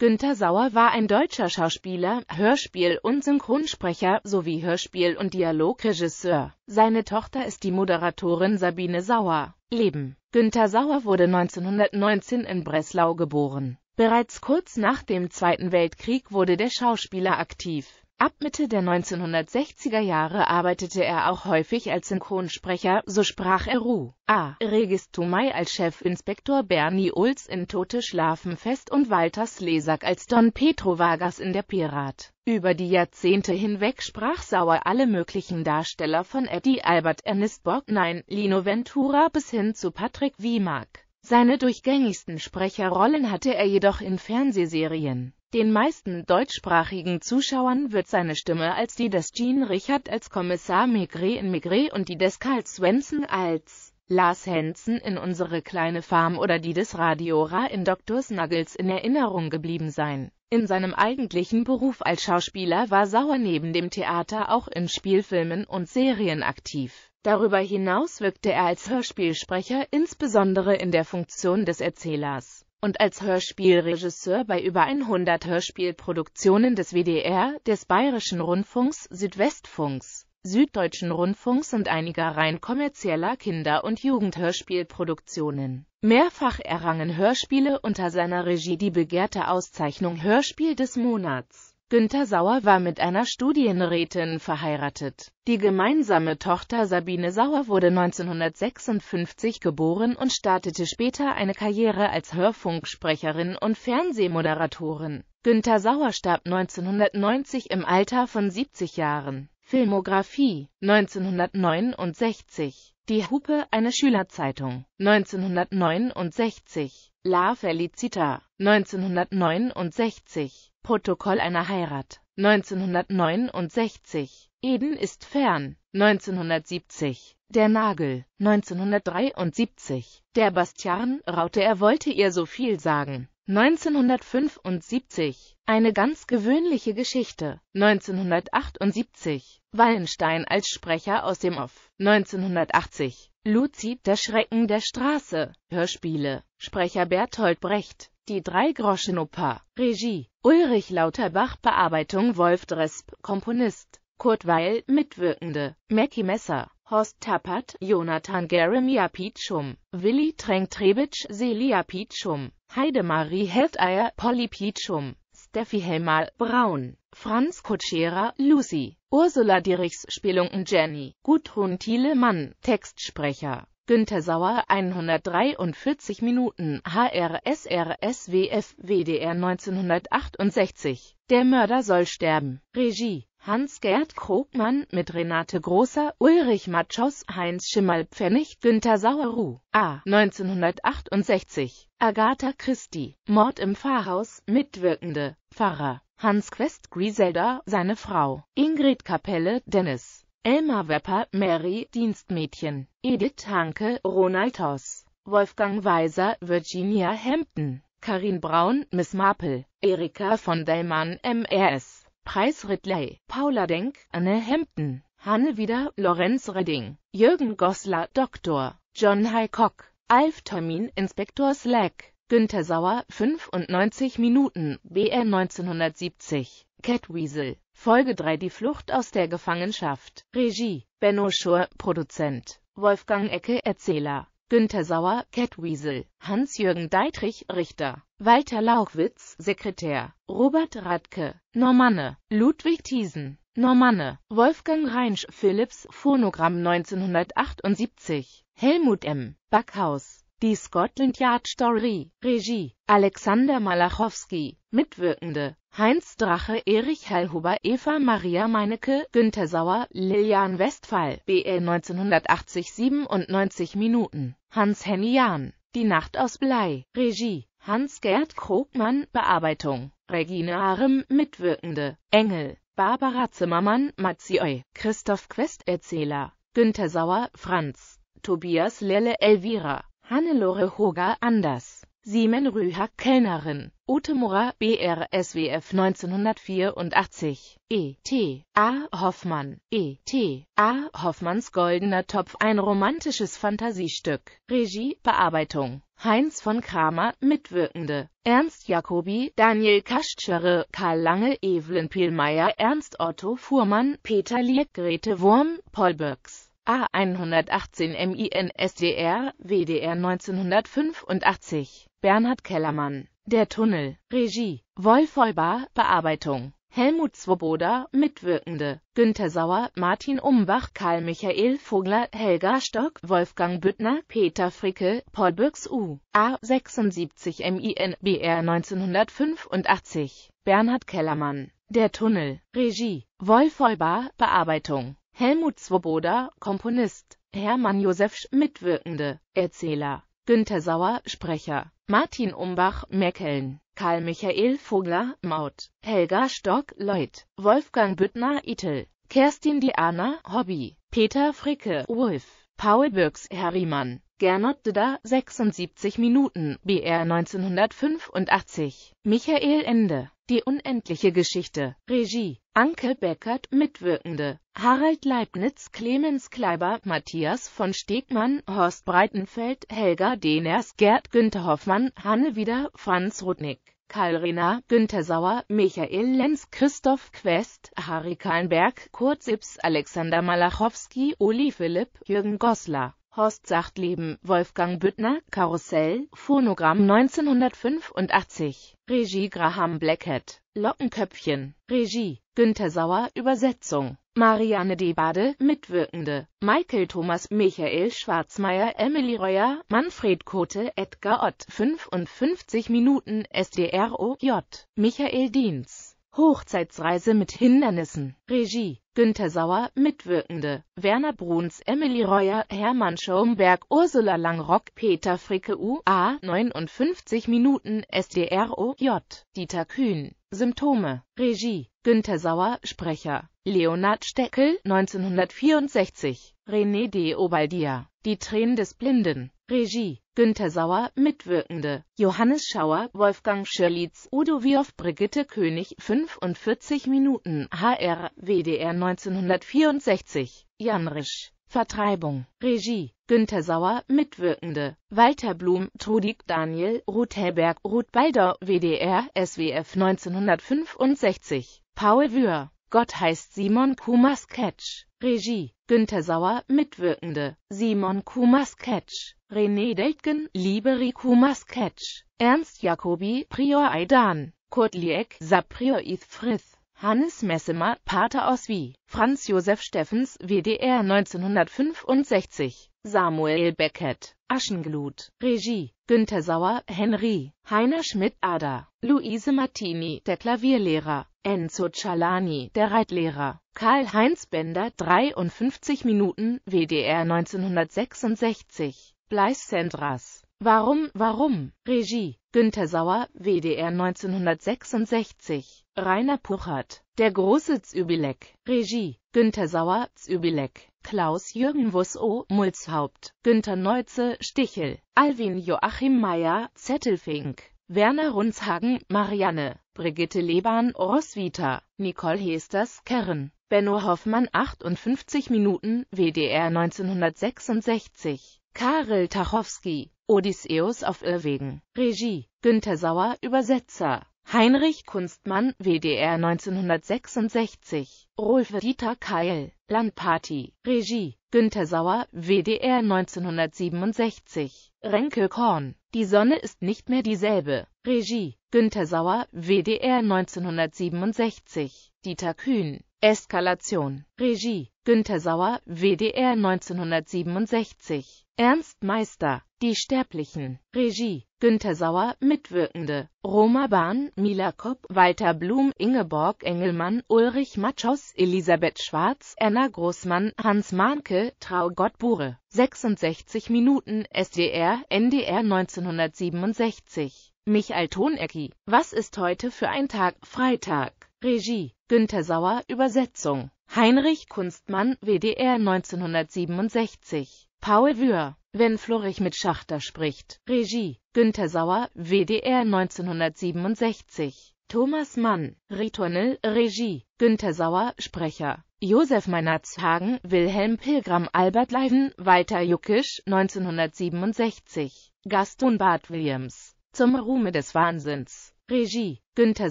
Günter Sauer war ein deutscher Schauspieler, Hörspiel- und Synchronsprecher sowie Hörspiel- und Dialogregisseur. Seine Tochter ist die Moderatorin Sabine Sauer. Leben Günter Sauer wurde 1919 in Breslau geboren. Bereits kurz nach dem Zweiten Weltkrieg wurde der Schauspieler aktiv. Ab Mitte der 1960er Jahre arbeitete er auch häufig als Synchronsprecher, so sprach er Ru. A. Regis Tumay als Chefinspektor Bernie Ulz in Tote schlafen fest und Walter Slesak als Don Petro Vargas in Der Pirat. Über die Jahrzehnte hinweg sprach Sauer alle möglichen Darsteller von Eddie Albert, Ernest Borgnine, Lino Ventura bis hin zu Patrick Wiemag. Seine durchgängigsten Sprecherrollen hatte er jedoch in Fernsehserien. Den meisten deutschsprachigen Zuschauern wird seine Stimme als die des Jean Richard als Kommissar Maigret in Maigret und die des Carl Swenson als Lars Hansen in Unsere kleine Farm oder die des Radiora in Dr. Snuggles in Erinnerung geblieben sein. In seinem eigentlichen Beruf als Schauspieler war Sauer neben dem Theater auch in Spielfilmen und Serien aktiv. Darüber hinaus wirkte er als Hörspielsprecher, insbesondere in der Funktion des Erzählers und als Hörspielregisseur bei über 100 Hörspielproduktionen des WDR, des Bayerischen Rundfunks, Südwestfunks, Süddeutschen Rundfunks und einiger rein kommerzieller Kinder- und Jugendhörspielproduktionen. Mehrfach errangen Hörspiele unter seiner Regie die begehrte Auszeichnung Hörspiel des Monats. Günther Sauer war mit einer Studienrätin verheiratet. Die gemeinsame Tochter Sabine Sauer wurde 1956 geboren und startete später eine Karriere als Hörfunksprecherin und Fernsehmoderatorin. Günther Sauer starb 1990 im Alter von 70 Jahren. Filmografie 1969 Die Hupe, eine Schülerzeitung 1969 La Felicita 1969 Protokoll einer Heirat, 1969, Eden ist fern, 1970, Der Nagel, 1973, Der Bastian raute er wollte ihr so viel sagen, 1975, Eine ganz gewöhnliche Geschichte, 1978, Wallenstein als Sprecher aus dem Off, 1980, Luzi, der Schrecken der Straße, Hörspiele, Sprecher Bertolt Brecht, die Drei-Groschen-Oper. Regie. Ulrich Lauterbach. Bearbeitung Wolf Dresp. Komponist. Kurt Weil. Mitwirkende. Mackie Messer. Horst Tappert. Jonathan Jeremia Pietschum. Willi Trenk Trebitsch. Celia Pietschum. Heidemarie Hefteier. Polly Pietschum. Steffi Helmal. Braun. Franz Kutschera. Lucy. Ursula Dierichs, Spielunken Jenny. Gudrun Thielemann. Textsprecher. Günter Sauer 143 Minuten HRSRSWF WDR 1968 Der Mörder soll sterben Regie Hans-Gerd Krogmann mit Renate Großer, Ulrich Matschaus, Heinz Schimmelpfennig, Günter Sauerruh. A. 1968. Agatha Christie. Mord im Pfarrhaus. Mitwirkende. Pfarrer. Hans Quest Griselda, seine Frau. Ingrid Kapelle, Dennis. Elmar Wepper, Mary, Dienstmädchen, Edith Hanke, Ronald Hoss, Wolfgang Weiser, Virginia Hampton, Karin Braun, Miss Marple, Erika von Dellmann, MRS, Preis Ridley, Paula Denk, Anne Hampton, Hanne Wieder, Lorenz Redding, Jürgen Gossler, Dr. John Highcock, Alf Termin, Inspektor Slack, Günter Sauer, 95 Minuten, BR 1970, Catweasel, Folge 3 Die Flucht aus der Gefangenschaft. Regie Benno Schur, Produzent Wolfgang Ecke, Erzähler Günter Sauer, Kettwiesel, Hans-Jürgen Deitrich, Richter, Walter Lauchwitz, Sekretär, Robert Radke, Normanne, Ludwig Thiesen, Normanne, Wolfgang Reinsch, Philips, Phonogramm 1978, Helmut M. Backhaus die Scotland Yard Story, Regie, Alexander Malachowski, Mitwirkende, Heinz Drache, Erich Hallhuber, Eva Maria Meinecke, Günter Sauer, Lilian Westphal, BL 1980 97 Minuten, Hans-Henny Jahn, Die Nacht aus Blei, Regie, Hans-Gerd Krogmann, Bearbeitung, Regine Arem, Mitwirkende, Engel, Barbara Zimmermann, Matzioi, Christoph Quest, Erzähler, Günter Sauer, Franz, Tobias Lelle, Elvira, Hannelore Hoger anders. Siemen Rüher Kellnerin, Ute BR BRSWF 1984, E.T.A. Hoffmann, E.T.A. Hoffmanns Goldener Topf, ein romantisches Fantasiestück, Regie, Bearbeitung, Heinz von Kramer, Mitwirkende, Ernst Jacobi, Daniel Kaschere, Karl Lange, Evelyn Pielmeier, Ernst Otto Fuhrmann, Peter Lier, Grete Wurm, Paul Birks. A118 MIN SDR WDR 1985. Bernhard Kellermann. Der Tunnel. Regie. Wolf Heubar. Bearbeitung. Helmut Svoboda, Mitwirkende, Günter Sauer, Martin Umbach, Karl-Michael Vogler, Helga Stock, Wolfgang Büttner, Peter Fricke, Paul Birks U. A. 76 MIN, BR 1985, Bernhard Kellermann. Der Tunnel, Regie, Wolf Heubar, Bearbeitung. Helmut Swoboda, Komponist, Hermann Josef Mitwirkende, Erzähler, Günter Sauer, Sprecher, Martin Umbach, Meckeln, Karl Michael Vogler, Maut, Helga Stock, Lloyd, Wolfgang Büttner, Itel, Kerstin Diana, Hobby, Peter Fricke, Wolf, Paul Birks, Herriemann, Gernot Deda 76 Minuten, BR 1985, Michael Ende, Die unendliche Geschichte, Regie, Anke Beckert, Mitwirkende, Harald Leibniz, Clemens Kleiber, Matthias von Stegmann, Horst Breitenfeld, Helga Deners, Gerd Günther Hoffmann, Hanne Wieder, Franz Rudnick. Karl Rehner, Günther Sauer, Michael Lenz, Christoph Quest, Harry Kahlenberg, Kurt Sips, Alexander Malachowski, Uli Philipp, Jürgen Goslar. Horst Sachtleben, Wolfgang Büttner, Karussell, Phonogramm 1985, Regie Graham Blackhead, Lockenköpfchen, Regie Günter Sauer, Übersetzung Marianne Debade, Mitwirkende, Michael Thomas, Michael Schwarzmeier, Emily Reuer, Manfred Kote, Edgar Ott, 55 Minuten, SDROJ, Michael Dienst. Hochzeitsreise mit Hindernissen. Regie Günther Sauer, Mitwirkende Werner Bruns, Emily Reuer, Hermann Schaumberg, Ursula Langrock, Peter Fricke U.A. 59 Minuten SDRO, J, Dieter Kühn Symptome Regie Günther Sauer, Sprecher Leonard Steckel 1964 René de Obaldia Die Tränen des Blinden Regie Günther Sauer, Mitwirkende Johannes Schauer, Wolfgang Schirlitz, Udo Wioff, Brigitte König 45 Minuten HR WDR 1964 Jan Risch Vertreibung Regie Günther Sauer, Mitwirkende Walter Blum, Trudig Daniel, Ruth Helberg, Ruth Balder WDR SWF 1965 Paul Wür Gott heißt Simon Kumas Kumasketsch Regie Günther Sauer, Mitwirkende, Simon Kumas Kumasketsch. René Deltgen, Liberi Kumas Ketsch, Ernst Jacobi, Prior Aidan, Kurt Lieck, Saprior Ith Frith, Hannes Messemer, Pater aus Wie, Franz Josef Steffens, WDR 1965, Samuel Beckett, Aschenglut, Regie, Günter Sauer, Henry, Heiner schmidt Ada, Luise Martini, der Klavierlehrer, Enzo Cialani, der Reitlehrer, Karl-Heinz Bender, 53 Minuten, WDR 1966. Bleichsendras. Warum, warum? Regie, Günter Sauer, WDR 1966. Rainer Puchert, Der große Zübilek. Regie, Günter Sauer, Zübilek. Klaus-Jürgen Wusso, Mulshaupt. Günter Neuze, Stichel. Alwin Joachim Meyer, Zettelfink. Werner Runzhagen, Marianne. Brigitte Leban, Roswitha. Nicole Hesters, Kerren. Benno Hoffmann 58 Minuten, WDR 1966 Karel Tachowski, Odysseus auf Irrwegen, Regie, Günter Sauer, Übersetzer, Heinrich Kunstmann, WDR 1966, Rolf Dieter Keil, Landparty, Regie, Günter Sauer, WDR 1967, Renke Korn, Die Sonne ist nicht mehr dieselbe, Regie, Günter Sauer, WDR 1967, Dieter Kühn, Eskalation. Regie. Günter Sauer, WDR 1967. Ernst Meister. Die Sterblichen. Regie. Günter Sauer, Mitwirkende. Roma Bahn, Mila Kopp, Walter Blum, Ingeborg Engelmann, Ulrich Matschos, Elisabeth Schwarz, Anna Großmann, Hans Mahnke, Traugott Bure. 66 Minuten, SDR, NDR 1967. Michael Tonecki. Was ist heute für ein Tag? Freitag. Regie Günter Sauer Übersetzung Heinrich Kunstmann WDR 1967 Paul Würr Wenn Florich mit Schachter spricht Regie Günter Sauer WDR 1967 Thomas Mann Ritornell Regie Günter Sauer Sprecher Josef Meinatz Hagen, Wilhelm Pilgram, Albert Leiden, Walter Juckisch, 1967. Gaston Bart Williams. Zum Ruhme des Wahnsinns. Regie Günther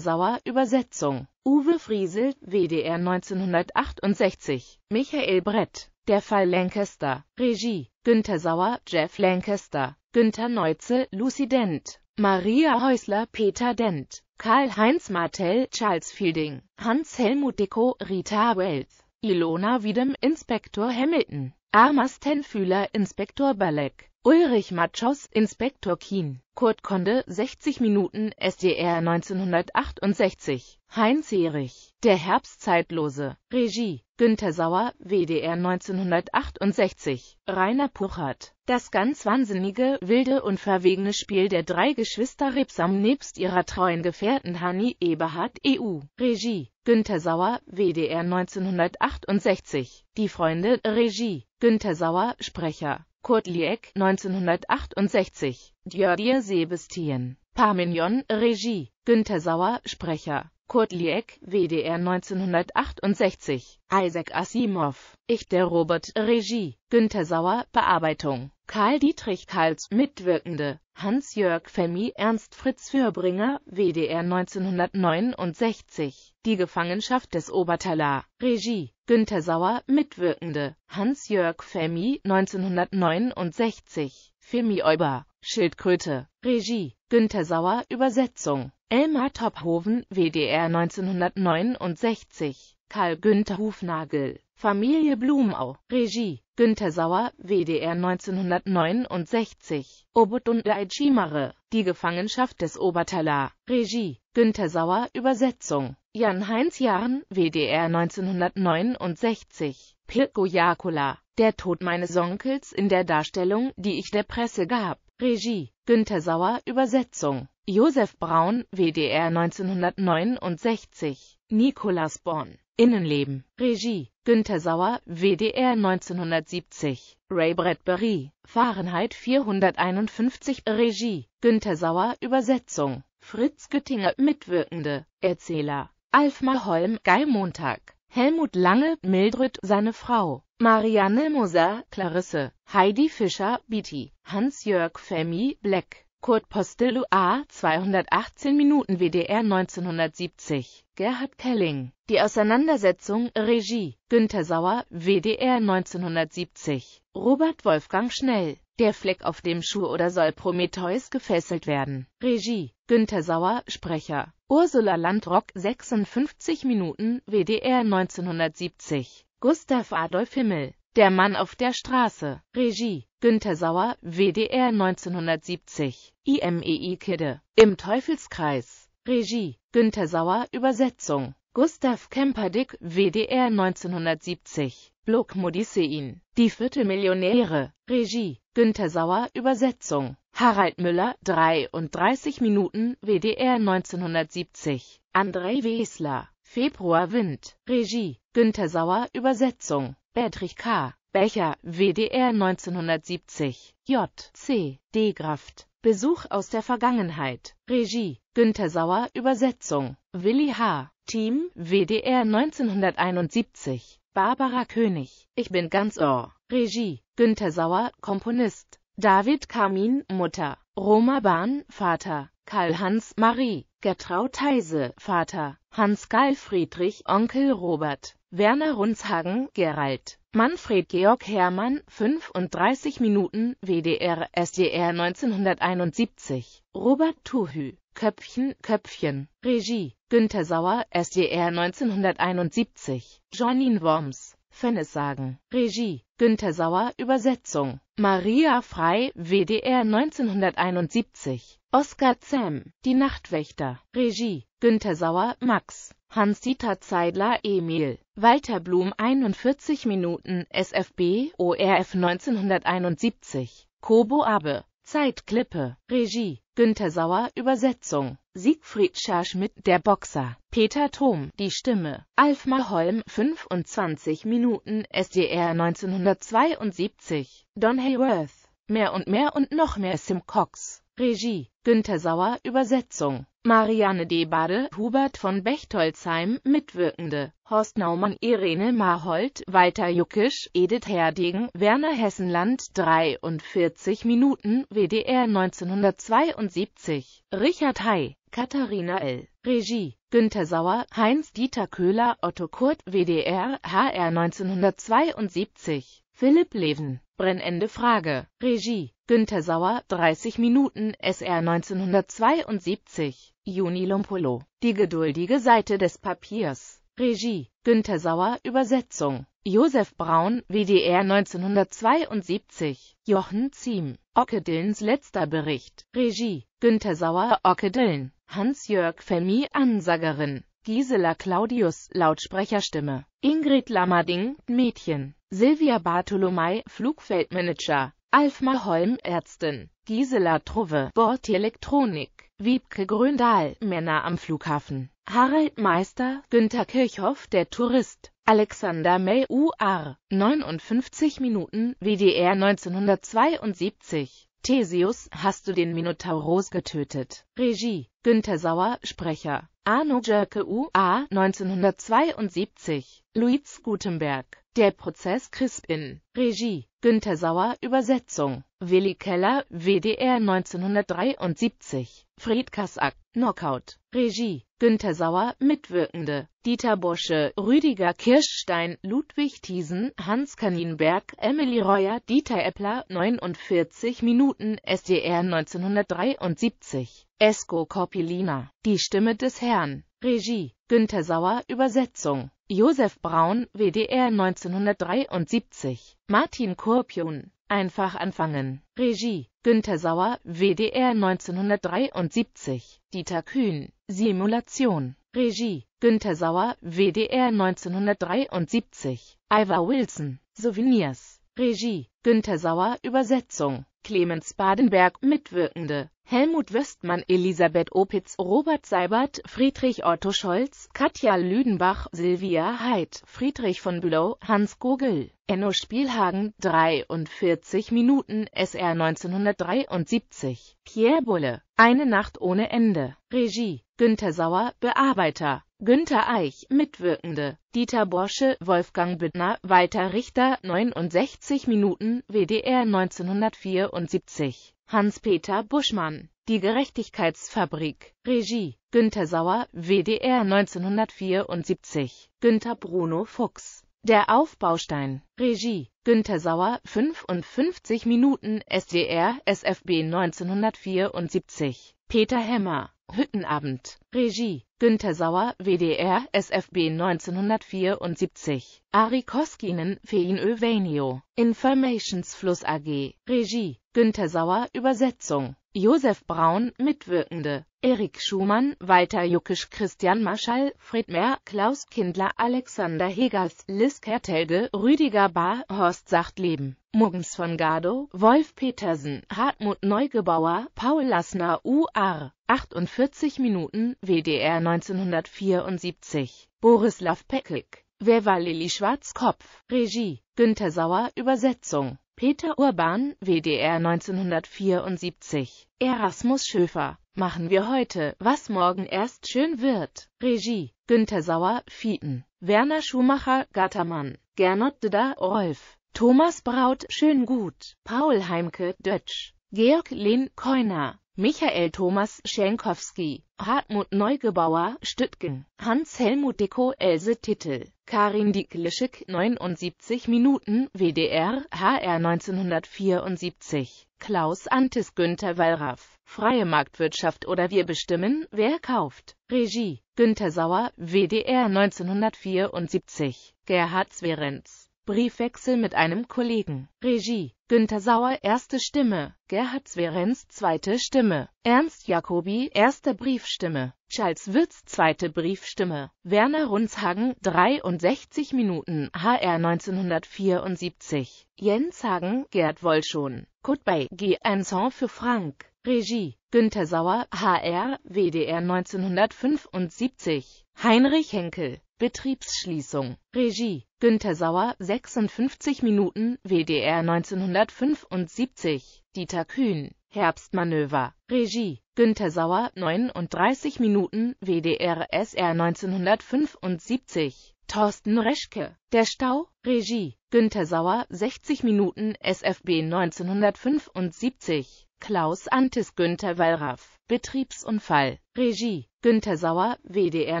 Sauer, Übersetzung Uwe Friesel, WDR 1968, Michael Brett, Der Fall Lancaster, Regie Günther Sauer, Jeff Lancaster, Günther Neuze, Lucy Dent, Maria Häusler, Peter Dent, Karl-Heinz Martell, Charles Fielding, Hans-Helmut Deko, Rita Welth, Ilona Wiedem, Inspektor Hamilton, Armas Tenfühler, Inspektor Balek, Ulrich Matschos, Inspektor Kien, Kurt Konde, 60 Minuten, SDR 1968, Heinz Erich, Der Herbstzeitlose, Regie, Günter Sauer, WDR 1968, Rainer Puchert. Das ganz wahnsinnige, wilde und verwegene Spiel der drei Geschwister Rebsam nebst ihrer treuen Gefährten Hani Eberhard EU, Regie, Günter Sauer, WDR 1968, Die Freunde, Regie, Günter Sauer, Sprecher, Kurt Lieck, 1968, Djördir Sebestien, Parmignon, Regie, Günter Sauer, Sprecher Kurt Lieck, WDR 1968, Isaac Asimov, Ich der Robert, Regie, Günter Sauer, Bearbeitung, Karl Dietrich Karls, Mitwirkende, Hans-Jörg Femi, Ernst Fritz Fürbringer, WDR 1969, Die Gefangenschaft des Obertalar, Regie, Günter Sauer, Mitwirkende, Hans-Jörg Femi, 1969, Femi Euber, Schildkröte, Regie, Günter Sauer, Übersetzung, Elmar Tophoven, WDR 1969, Karl Günther Hufnagel, Familie Blumau, Regie, Günter Sauer, WDR 1969, Obut und Aichimare, Die Gefangenschaft des Obertalar, Regie, Günter Sauer, Übersetzung, Jan-Heinz Jahren, WDR 1969, Pirko Jakula, Der Tod meines Onkels in der Darstellung, die ich der Presse gab. Regie Günther Sauer, Übersetzung Josef Braun, WDR 1969 Nikolaus Born, Innenleben Regie Günther Sauer, WDR 1970 Ray Bradbury, Fahrenheit 451 Regie Günther Sauer, Übersetzung Fritz Göttinger, Mitwirkende Erzähler Alfmar Holm, Guy Montag Helmut Lange, Mildred, seine Frau Marianne Moser, Clarisse, Heidi Fischer, Biti, Hans-Jörg Femi, Black, Kurt Postillo A. 218 Minuten WDR 1970, Gerhard Kelling, Die Auseinandersetzung, Regie, Günter Sauer, WDR 1970, Robert Wolfgang Schnell, der Fleck auf dem Schuh oder soll Prometheus gefesselt werden? Regie, Günter Sauer, Sprecher, Ursula Landrock, 56 Minuten, WDR 1970. Gustav Adolf Himmel. Der Mann auf der Straße. Regie. Günter Sauer, WDR 1970. IMEI Kidde. Im Teufelskreis. Regie. Günter Sauer. Übersetzung. Gustav Kemperdick, WDR 1970. Block Modisein. Die Viertelmillionäre. Regie. Günter Sauer. Übersetzung. Harald Müller, 33 Minuten, WDR 1970. Andrei Wesler. Februar Wind, Regie, Günter Sauer, Übersetzung, Bertrich K. Becher, WDR 1970, J. C. D. Graft, Besuch aus der Vergangenheit, Regie, Günter Sauer, Übersetzung, Willi H., Team, WDR 1971, Barbara König, Ich bin ganz ohr, Regie, Günter Sauer, Komponist, David Kamin, Mutter, Roma Bahn, Vater, Karl-Hans Marie, Gertraud Heise, Vater, Hans-Karl Friedrich, Onkel Robert, Werner Runzhagen, Gerald, Manfred Georg Hermann, 35 Minuten, WDR, SDR 1971, Robert Tuhü, Köpfchen, Köpfchen, Regie, Günter Sauer, SDR 1971, Janine Worms Fennes sagen. Regie Günter Sauer Übersetzung Maria Frei WDR 1971 Oskar Zem, Die Nachtwächter Regie Günter Sauer Max Hans-Dieter Zeidler Emil Walter Blum 41 Minuten SFB ORF 1971 Kobo Abe Zeitklippe, Regie, Günter Sauer, Übersetzung, Siegfried Scherschmidt, der Boxer, Peter Thom, die Stimme, Alf Maholm, 25 Minuten, SDR 1972, Don Hayworth, mehr und mehr und noch mehr Sim Cox, Regie, Günter Sauer, Übersetzung, Marianne Debade, Hubert von Bechtolzheim, Mitwirkende, Horst Naumann, Irene Marhold, Walter Juckisch, Edith Herdegen, Werner Hessenland, 43 Minuten, WDR 1972, Richard Hay, Katharina L., Regie, Günter Sauer, Heinz-Dieter Köhler, Otto Kurt, WDR, HR 1972, Philipp Leven, Brennende Frage, Regie, Günter Sauer, 30 Minuten, SR 1972. Juni Lumpolo, die geduldige Seite des Papiers. Regie, Günter Sauer, Übersetzung, Josef Braun, WDR 1972, Jochen Ziem, Ocke Dillens letzter Bericht, Regie, Günter Sauer, Ocke Dillen, Hans-Jörg Femi, Ansagerin, Gisela Claudius, Lautsprecherstimme, Ingrid Lammerding, Mädchen, Silvia Bartolomei, Flugfeldmanager, Alfma Holm, Ärztin, Gisela Truve, Bordelektronik, Wiebke Gröndahl, Männer am Flughafen, Harald Meister, Günter Kirchhoff, der Tourist, Alexander May, UR, 59 Minuten, WDR 1972, Theseus, hast du den Minotauros getötet? Regie Günter Sauer, Sprecher Arno Jerke UA 1972, Luiz Gutenberg Der Prozess Crispin, Regie Günter Sauer, Übersetzung Willi Keller, WDR 1973, Fred Kassack, Knockout, Regie Günter Sauer, Mitwirkende Dieter Bosche, Rüdiger Kirschstein, Ludwig Thiesen, Hans Kaninberg, Emily Reuer, Dieter Eppler, 49 Minuten, SDR 1973 Esko Korpilina, die Stimme des Herrn, Regie, Günther Sauer, Übersetzung, Josef Braun, WDR 1973, Martin Kurpion, Einfach anfangen, Regie, Günther Sauer, WDR 1973, Dieter Kühn, Simulation, Regie, Günther Sauer, WDR 1973, Ivar Wilson, Souvenirs, Regie, Günther Sauer, Übersetzung, Clemens Badenberg Mitwirkende Helmut Wöstmann, Elisabeth Opitz, Robert Seibert, Friedrich Otto Scholz, Katja Lüdenbach, Silvia Heid, Friedrich von Bülow, Hans Gogel, Enno Spielhagen, 43 Minuten, SR 1973, Pierre Bulle, Eine Nacht ohne Ende, Regie, Günter Sauer, Bearbeiter Günter Eich, Mitwirkende, Dieter Borsche, Wolfgang Büttner, Walter Richter, 69 Minuten, WDR 1974, Hans-Peter Buschmann, Die Gerechtigkeitsfabrik, Regie, Günter Sauer, WDR 1974, Günter Bruno Fuchs der Aufbaustein. Regie. Günter Sauer, 55 Minuten, SDR, SFB 1974. Peter Hemmer. Hüttenabend. Regie. Günter Sauer, WDR, SFB 1974. Ari Koskinen, Fein Övenio. Informationsfluss AG. Regie. Günter Sauer, Übersetzung. Josef Braun, Mitwirkende, Erik Schumann, Walter Juckisch, Christian Marschall, Fred Mehr, Klaus Kindler, Alexander Hegers, Liz Kertelge, Rüdiger Bahr, Horst Sachtleben, Muggens von Gado, Wolf Petersen, Hartmut Neugebauer, Paul Lassner, UR, 48 Minuten, WDR 1974, Borislav Peklik, Wer war Lilly Schwarzkopf, Regie, Günter Sauer, Übersetzung Peter Urban, WDR 1974. Erasmus Schöfer. Machen wir heute, was morgen erst schön wird. Regie. Günter Sauer, Fieten. Werner Schumacher, Gattermann. Gernot Deda, Rolf. Thomas Braut, Schöngut. Paul Heimke, Dötsch. Georg Lehn, Keuner. Michael Thomas Schenkowski, Hartmut Neugebauer, Stüttgen, Hans-Helmut Deko, Else Titel, Karin Diklischek, 79 Minuten, WDR, HR 1974, Klaus Antes, Günter Wallraff, Freie Marktwirtschaft oder wir bestimmen, wer kauft, Regie, Günter Sauer, WDR 1974, Gerhard Zwerenz. Briefwechsel mit einem Kollegen. Regie. Günter Sauer erste Stimme. Gerhard Zwerenz zweite Stimme. Ernst Jacobi erste Briefstimme. Charles Wirz zweite Briefstimme. Werner Runzhagen 63 Minuten HR 1974. Jens Hagen, Gerd Wollschon. Goodbye, G. Anson für Frank. Regie Günter Sauer, HR, WDR 1975, Heinrich Henkel, Betriebsschließung, Regie Günter Sauer, 56 Minuten, WDR 1975, Dieter Kühn, Herbstmanöver, Regie Günter Sauer, 39 Minuten, WDR SR 1975, Thorsten Reschke, Der Stau, Regie Günter Sauer, 60 Minuten, SFB 1975, Klaus Antes Günther Wallraff, Betriebsunfall, Regie, Günther Sauer, WDR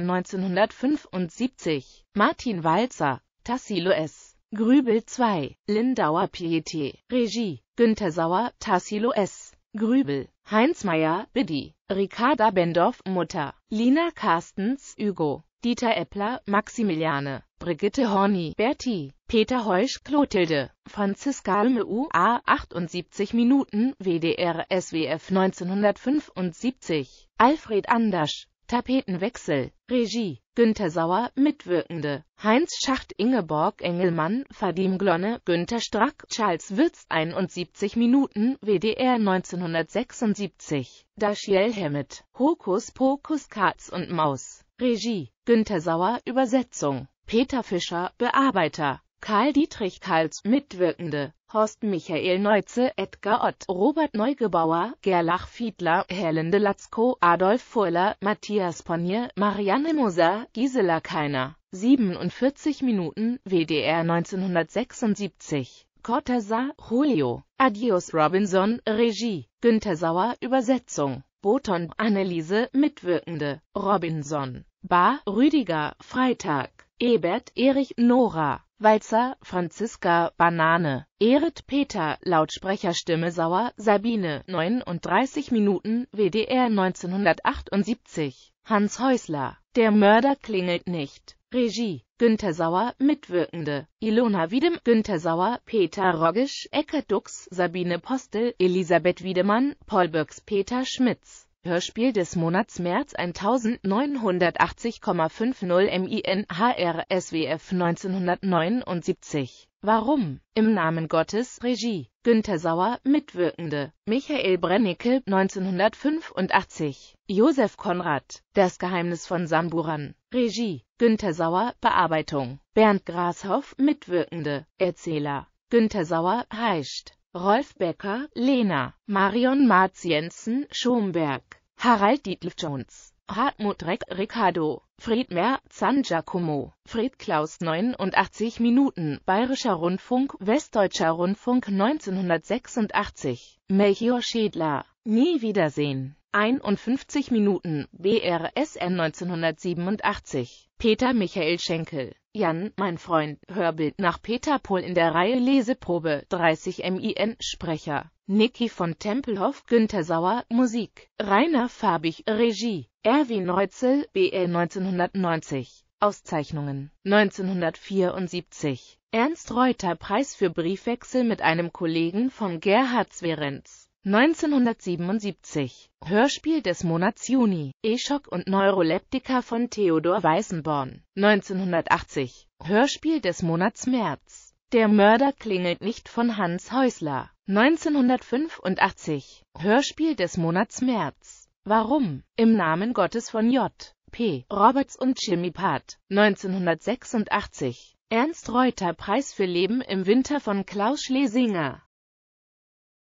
1975, Martin Walzer, Tassilo S. Grübel 2, Lindauer Piete, Regie, Günther Sauer, Tassilo S. Grübel, Heinz Meyer, Biddy, Ricarda Bendorf, Mutter, Lina Carstens, Hugo, Dieter Eppler, Maximiliane, Brigitte Horny, Berti, Peter Heusch, Clotilde, Franziska Alme UA 78 Minuten, WDR SWF 1975, Alfred Andersch, Tapetenwechsel, Regie, Günter Sauer, Mitwirkende, Heinz Schacht, Ingeborg Engelmann, Fadim Glonne, Günter Strack, Charles Wirz, 71 Minuten, WDR 1976, Dashiell Hemmet, Hokus Pokus Katz und Maus. Regie, Günther Sauer, Übersetzung, Peter Fischer, Bearbeiter, Karl Dietrich Karls, Mitwirkende, Horst Michael Neuze, Edgar Ott, Robert Neugebauer, Gerlach Fiedler, Helende Latzko, Adolf Furler, Matthias Ponier, Marianne Moser, Gisela Keiner, 47 Minuten, WDR 1976. Cortázar, Julio. Adios Robinson, Regie, Günther Sauer, Übersetzung. Boton, analyse Mitwirkende, Robinson, Bar, Rüdiger, Freitag, Ebert, Erich, Nora, Walzer, Franziska, Banane, Eret, Peter, Lautsprecherstimme Sauer, Sabine, 39 Minuten, WDR 1978, Hans Häusler, der Mörder klingelt nicht. Regie Günter Sauer, Mitwirkende Ilona Wiedem, Günter Sauer, Peter Roggisch, Eckert Dux, Sabine Postel, Elisabeth Wiedemann, Paul Birks, Peter Schmitz Hörspiel des Monats März 1980,50 MINHRSWF 1979. Warum? Im Namen Gottes, Regie, Günter Sauer, Mitwirkende, Michael Brennicke, 1985, Josef Konrad, Das Geheimnis von Samburan, Regie, Günter Sauer, Bearbeitung, Bernd Grashoff, Mitwirkende, Erzähler, Günter Sauer, Heischt. Rolf Becker, Lena, Marion Marz Jensen, Schomberg, Harald Dietl Jones, Hartmut Reck, Ricardo, Fred Mehr, San Giacomo, Fred Klaus 89 Minuten, Bayerischer Rundfunk, Westdeutscher Rundfunk 1986, Melchior Schädler, Nie Wiedersehen, 51 Minuten, BRSN 1987, Peter Michael Schenkel. Jan, mein Freund, Hörbild nach Peter Pohl in der Reihe Leseprobe, 30 MIN, Sprecher, Niki von Tempelhoff, Günther Sauer, Musik, Rainer Farbig, Regie, Erwin Reutzel, BL 1990, Auszeichnungen, 1974, Ernst Reuter Preis für Briefwechsel mit einem Kollegen von Gerhard Zwerenz. 1977 Hörspiel des Monats Juni E-Shock und Neuroleptika von Theodor Weißenborn 1980 Hörspiel des Monats März Der Mörder klingelt nicht von Hans Häusler 1985 Hörspiel des Monats März Warum? Im Namen Gottes von J. P. Roberts und Jimmy Part 1986 Ernst-Reuter-Preis für Leben im Winter von Klaus Schlesinger